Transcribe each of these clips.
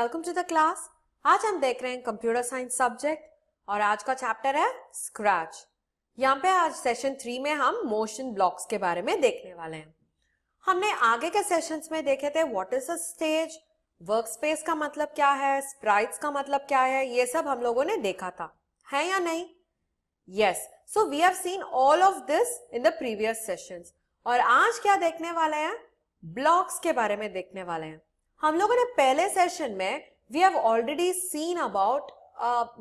Welcome to the class आज हम देख रहे हैं कंप्यूटर साइंस सब्जेक्ट और आज का चैप्टर है स्क्रैच यहाँ पे आज सेशन थ्री में हम मोशन ब्लॉक्स के बारे में देखने वाले हैं हमने आगे के सेशंस में देखे थे what is a stage work space का मतलब क्या है स्प्राइट्स का मतलब क्या है ये सब हम लोगों ने देखा था है या नहीं yes so we have seen all of this in the previous sessions और आज क्या देखने वाले हैं ब्लॉक्स के बारे में देखने वाले हैं हम लोगों ने पहले सेशन में we have already seen about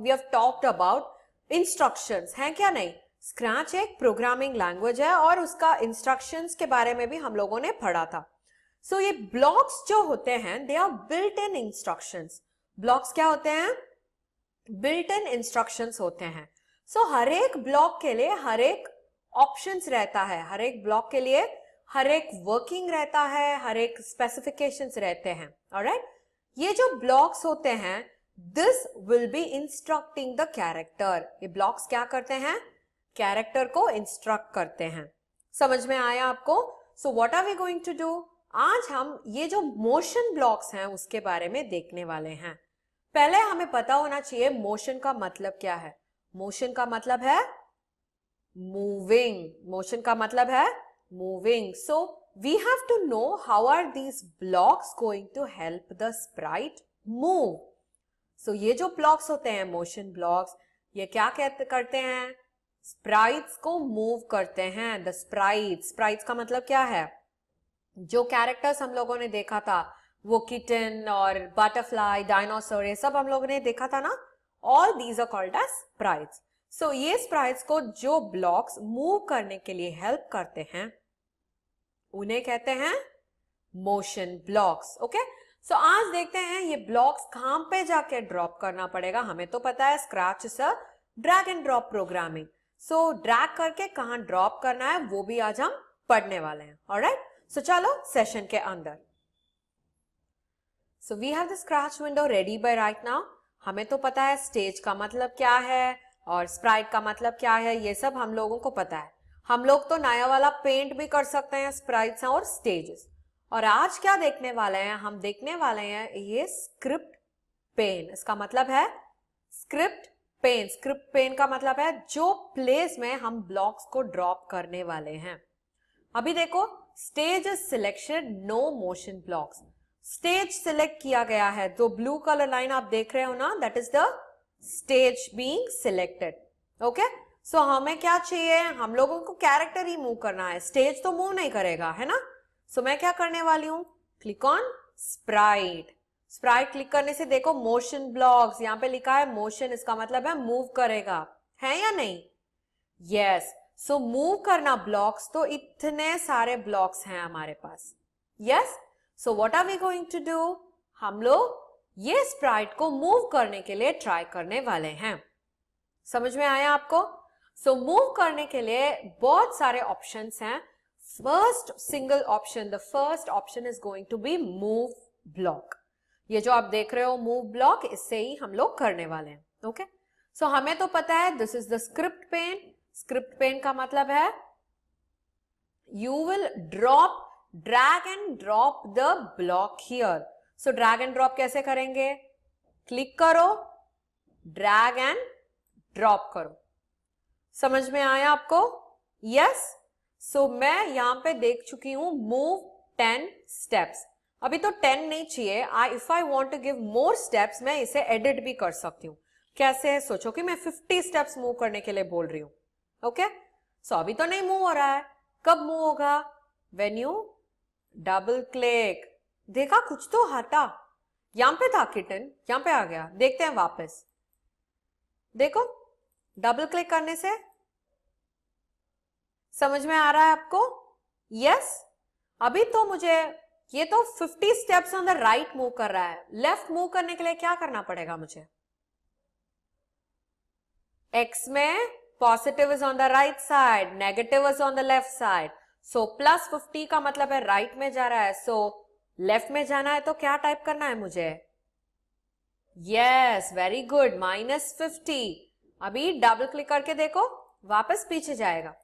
we have talked about instructions हैं क्या नहीं स्क्रैच एक प्रोग्रामिंग लैंग्वेज है और उसका इंस्ट्रक्शंस के बारे में भी हम लोगों ने पढ़ा था सो so, ये ब्लॉक्स जो होते हैं they are built in instructions blocks क्या होते हैं बिल्ट इन इंस्ट्रक्शंस होते हैं सो so, हर एक ब्लॉक के लिए हर एक ऑप्शंस रहता है हर एक ब्लॉक के लिए हर एक वर्किंग रहता है हर एक स्पेसिफिकेशंस रहते हैं और राइट ये जो ब्लॉक्स होते हैं this will be instructing the character ये ब्लॉक्स क्या करते हैं कैरेक्टर को इंस्ट्रक्ट करते हैं समझ में आया आपको so what are we going to do आज हम ये जो मोशन ब्लॉक्स हैं उसके बारे में देखने वाले हैं पहले हमें पता होना चाहिए मोशन का मतलब क्या है मोशन का मतलब है मूविंग मोशन का मतलब है moving. So we have to know how are these blocks going to help the sprite move. So ये जो blocks होते हैं motion blocks ये क्या कहते करते हैं स्प्राइट्स को मूव करते हैं द स्प्राइट स्प्राइट्स का मतलब क्या है जो कैरेक्टर्स हम लोगों ने देखा था वो किटन और बटरफ्लाई डायनासोर ये सब हम लोगों ने देखा था ना all these are called as sprites so ये स्प्राइट्स को जो ब्लॉक्स मूव करने के लिए हेल्प करते हैं उन्हें कहते हैं मोशन ब्लॉक्स ओके सो आज देखते हैं ये ब्लॉक्स कहां पे जाके ड्रॉप करना पड़ेगा हमें तो पता है Scratch sir drag and drop programming so drag करके कहां ड्रॉप करना है वो भी आज हम पढ़ने वाले हैं और राइट सो चलो सेशन के अंदर so we have the Scratch window ready by right now हमें तो पता है स्टेज का मतलब क्या है और स्प्राइट का मतलब क्या है ये सब हम लोगों को पता है हम लोग तो नया वाला पेंट भी कर सकते हैं स्प्राइट्स और स्टेजेस और आज क्या देखने वाले हैं हम देखने वाले हैं ये स्क्रिप्ट पेन इसका मतलब है स्क्रिप्ट पेन स्क्रिप्ट पेन का मतलब है जो प्लेस में हम ब्लॉक्स को ड्रॉप करने वाले हैं अभी देखो stage selection no motion blocks stage select किया गया है जो ब्लू कलर लाइन आप देख रहे हो ना that is the stage being selected okay so so, हमें क्या चाहिए हम लोगों को कैरेक्टर ही मूव करना है स्टेज तो मूव नहीं करेगा है ना सो so, मैं क्या करने वाली हूँ click on sprite sprite click करने से देखो मोशन ब्लॉग्स यहाँ पे लिखा है मोशन इसका मतलब है मूव करेगा है या नहीं यस सो मूव करना ब्लॉक्स तो इतने सारे ब्लॉक्स हैं हमारे पास yes so what are we going to do हम लोग ये स्प्राइट को मूव करने के लिए ट्राई करने वाले हैं समझ में आया आपको सो मूव करने के लिए बहुत सारे ऑप्शन हैं first single option the first option is going to be move block ये जो आप देख रहे हो मूव ब्लॉक इससे ही हम लोग करने वाले हैं ओके okay? सो so, हमें तो पता है this is the script pane script pane का मतलब है you will drop drag and drop the block here so drag and drop कैसे करेंगे क्लिक करो ड्रैग एंड ड्रॉप करो समझ में आया आपको यस सो so, मैं यहां पे देख चुकी हूं मूव टेन स्टेप्स अभी तो टेन नहीं चाहिए I if I want to give more steps मैं इसे एडिट भी कर सकती हूँ कैसे है सोचो कि मैं फिफ्टी स्टेप्स मूव करने के लिए बोल रही हूँ ओके सो अभी तो नहीं मूव हो रहा है कब मूव होगा वेन यू डबल क्लिक देखा कुछ तो हटा यहां पे था किटन यहां पे आ गया देखते हैं वापस देखो डबल क्लिक करने से समझ में आ रहा है आपको यस yes? अभी तो मुझे ये तो 50 steps on the right move कर रहा है लेफ्ट मूव करने के लिए क्या करना पड़ेगा मुझे एक्स में positive is on the right side negative is on the left side so plus fifty का मतलब है राइट right में जा रहा है सो so, लेफ्ट में जाना है तो क्या टाइप करना है मुझे yes very good minus fifty अभी डबल क्लिक करके देखो वापस पीछे जाएगा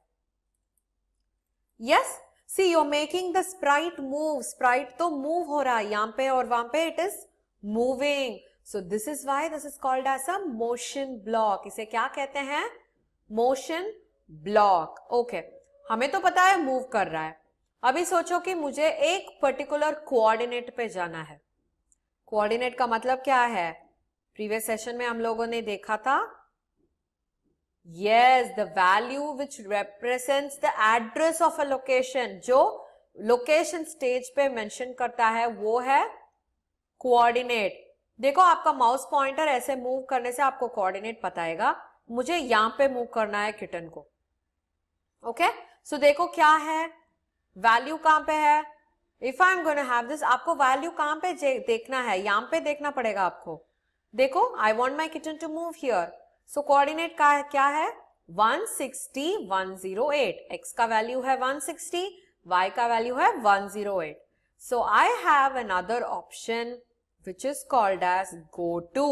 yes see you making the sprite move sprite तो मूव हो रहा है यहां पे और वहां पे it is moving so this is why this is called as a motion block इसे क्या कहते हैं मोशन ब्लॉक ओके हमें तो पता है मूव कर रहा है अभी सोचो कि मुझे एक पर्टिकुलर कोऑर्डिनेट पे जाना है कोऑर्डिनेट का मतलब क्या है प्रीवियस सेशन में हम लोगों ने देखा था yes the value which represents the address of a location जो location stage पे mention करता है वो है coordinate देखो आपका माउस पॉइंटर ऐसे मूव करने से आपको कोऑर्डिनेट बताएगा मुझे यहां पे मूव करना है किटन को ओके okay? सो so, देखो क्या है वैल्यू कहां पे है if I am gonna have this आपको वैल्यू कहां पे देखना है यहां पे देखना पड़ेगा आपको देखो I want my kitten to move here so coordinate का क्या है 160 108 एक्स का वैल्यू है 160 वाई का वैल्यू है 108 so I have another option which is called as go to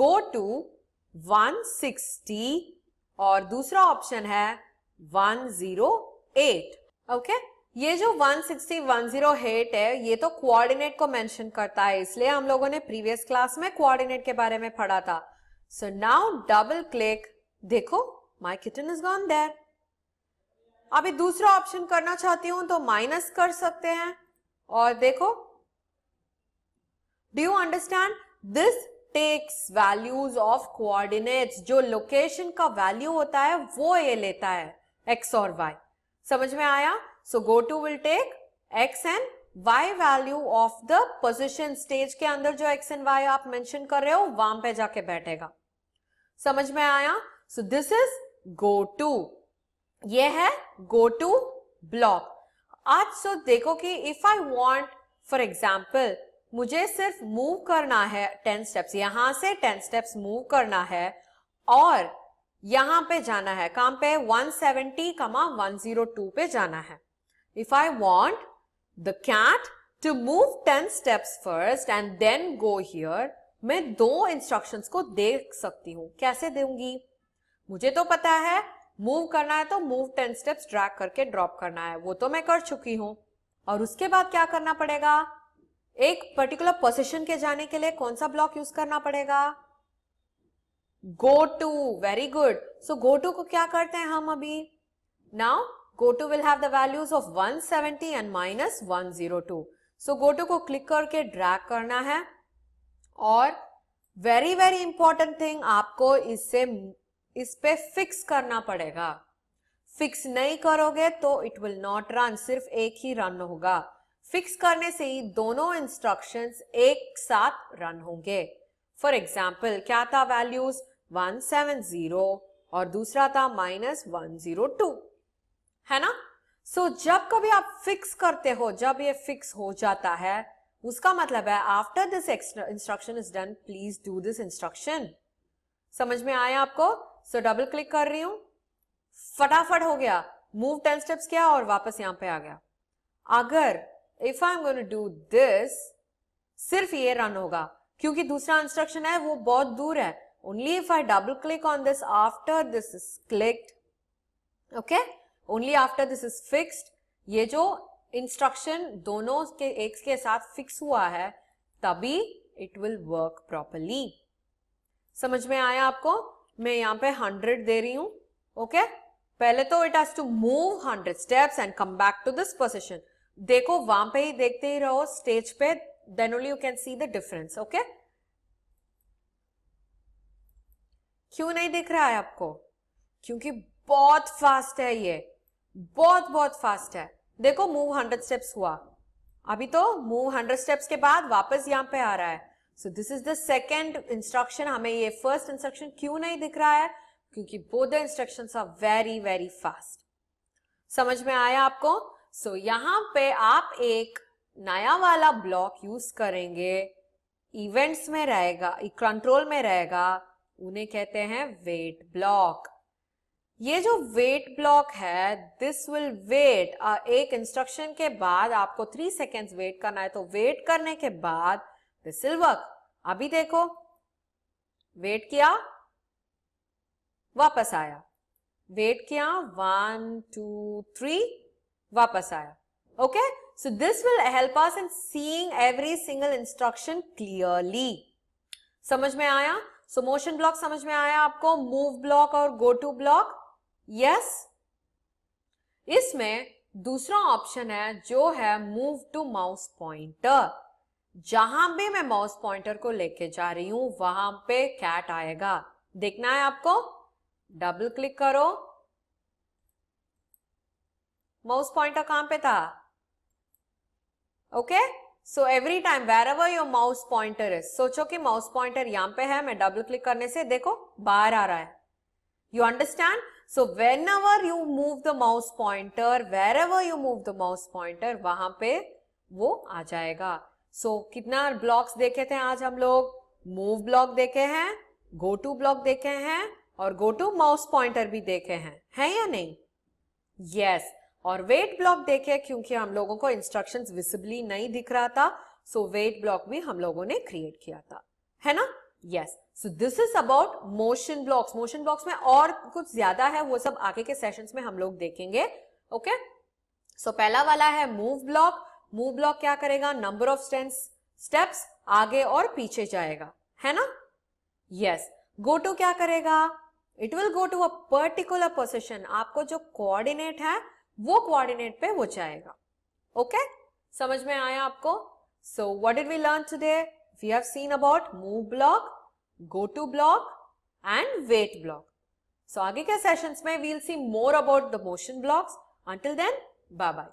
go to 160 और दूसरा ऑप्शन है 108 ओके okay? ये जो 16010 है ये तो कोऑर्डिनेट को मेंशन करता है इसलिए हम लोगों ने प्रीवियस क्लास में कोऑर्डिनेट के बारे में पढ़ा था सो नाउ डबल क्लिक देखो my kitten is gone there अभी दूसरा ऑप्शन करना चाहती हूं तो माइनस कर सकते हैं और देखो do you understand this takes values of coordinates जो लोकेशन का वैल्यू होता है वो ये लेता है एक्स और वाई समझ में आया so go to will take x and y value of the position stage के अंदर जो x एंड y आप मेंशन कर रहे हो वहां पे जाके बैठेगा समझ में आया so this is go to ये है गो टू ब्लॉक आज सो देखो कि if I want for example मुझे सिर्फ मूव करना है टेन स्टेप्स यहां से टेन स्टेप्स मूव करना है और यहां पे जाना है काम पे 170, 102 पे जाना है If I want the cat to move 10 steps first and then go here, मैं दो इंस्ट्रक्शंस को देख सकती हूँ कैसे दूंगी मुझे तो पता है मूव करना है तो मूव टेन स्टेप्स ड्रैग करके ड्रॉप करना है वो तो मैं कर चुकी हूं और उसके बाद क्या करना पड़ेगा एक पर्टिकुलर पोजीशन के जाने के लिए कौन सा ब्लॉक यूज करना पड़ेगा go to very good so go to को क्या करते हैं हम अभी नाउ गोटो विल है values of one seventy and minus one zero two so go to को क्लिक करके ड्रैक करना है और वेरी वेरी इंपॉर्टेंट थिंग आपको इससे इस पे फिक्स करना पड़ेगा फिक्स नहीं करोगे तो इट विल नॉट रन सिर्फ एक ही रन होगा फिक्स करने से ही दोनों इंस्ट्रक्शन एक साथ रन होंगे फॉर एग्जाम्पल क्या था वैल्यूज वन सेवन जीरो और दूसरा था माइनस वन जीरो टू है ना सो so, जब कभी आप फिक्स करते हो जब ये फिक्स हो जाता है उसका मतलब है after this instruction is done please do this instruction समझ में आया आपको सो डबल क्लिक कर रही हूं फटाफट हो गया मूव टेन स्टेप्स किया और वापस यहां पे आ गया अगर if I am going to do this सिर्फ ये रन होगा क्योंकि दूसरा इंस्ट्रक्शन है वो बहुत दूर है only if I double click on this after this is clicked okay only after this is fixed ये जो इंस्ट्रक्शन दोनों के एक के साथ फिक्स हुआ है तभी इट विल वर्क प्रॉपरली समझ में आया आपको मैं यहां पे हंड्रेड दे रही हूं ओके okay? पहले तो it has to move hundred steps and come back to this position देखो वहां पे ही देखते ही रहो स्टेज पे then only you can see the difference okay क्यों नहीं दिख रहा है आपको क्योंकि बहुत फास्ट है ये बहुत बहुत फास्ट है देखो मूव हंड्रेड स्टेप्स हुआ अभी तो मूव हंड्रेड स्टेप्स के बाद वापस यहां पे आ रहा है so this is the second instruction हमें ये फर्स्ट इंस्ट्रक्शन क्यों नहीं दिख रहा है क्योंकि both the instruction are very very fast समझ में आया आपको सो so, यहां पे आप एक नया वाला ब्लॉक यूज करेंगे इवेंट्स में रहेगा कंट्रोल में रहेगा उन्हें कहते हैं वेट ब्लॉक ये जो वेट ब्लॉक है दिस विल वेट एक इंस्ट्रक्शन के बाद आपको थ्री सेकेंड वेट करना है तो वेट करने के बाद दिस विल वर्क अभी देखो वेट किया वापस आया वेट किया वन टू थ्री वापस आया okay so this will help us in seeing every single instruction clearly समझ में आया सो मोशन ब्लॉक समझ में आया आपको मूव ब्लॉक और गो टू ब्लॉक यस इसमें दूसरा ऑप्शन है जो है मूव टू माउस पॉइंटर जहां भी मैं माउस पॉइंटर को लेके जा रही हूं वहां पे कैट आएगा देखना है आपको डबल क्लिक करो माउस पॉइंटर कहां पे था okay so every time wherever your mouse pointer is सोचो कि माउस पॉइंटर यहां पे है मैं डबल क्लिक करने से देखो बाहर आ रहा है you understand so whenever you move the mouse pointer wherever you move the mouse pointer वहां पे वो आ जाएगा सो so, कितना ब्लॉक्स देखे थे आज हम लोग मूव ब्लॉक देखे हैं गो टू ब्लॉक देखे हैं और गो टू माउस पॉइंटर भी देखे हैं है या नहीं यस yes. और वेट ब्लॉक देखे क्योंकि हम लोगों को इंस्ट्रक्शंस विजिबली नहीं दिख रहा था सो वेट ब्लॉक भी हम लोगों ने क्रिएट किया था है ना yes so this is about motion blocks motion blocks में और कुछ ज्यादा है वो सब आगे के सेशंस में हम लोग देखेंगे ओके okay? सो so, पहला वाला है मूव ब्लॉक मूव ब्लॉक क्या करेगा नंबर ऑफ स्टेंस स्टेप्स आगे और पीछे जाएगा है ना यस गो टू क्या करेगा it will go to a particular position आपको जो कोऑर्डिनेट है वो कोऑर्डिनेट पे वो जाएगा ओके okay? समझ में आया आपको so what did we learn today We have seen about move block, go to block and wait block. So, aage ke sessions mein we will see more about the motion blocks. Until then, bye-bye.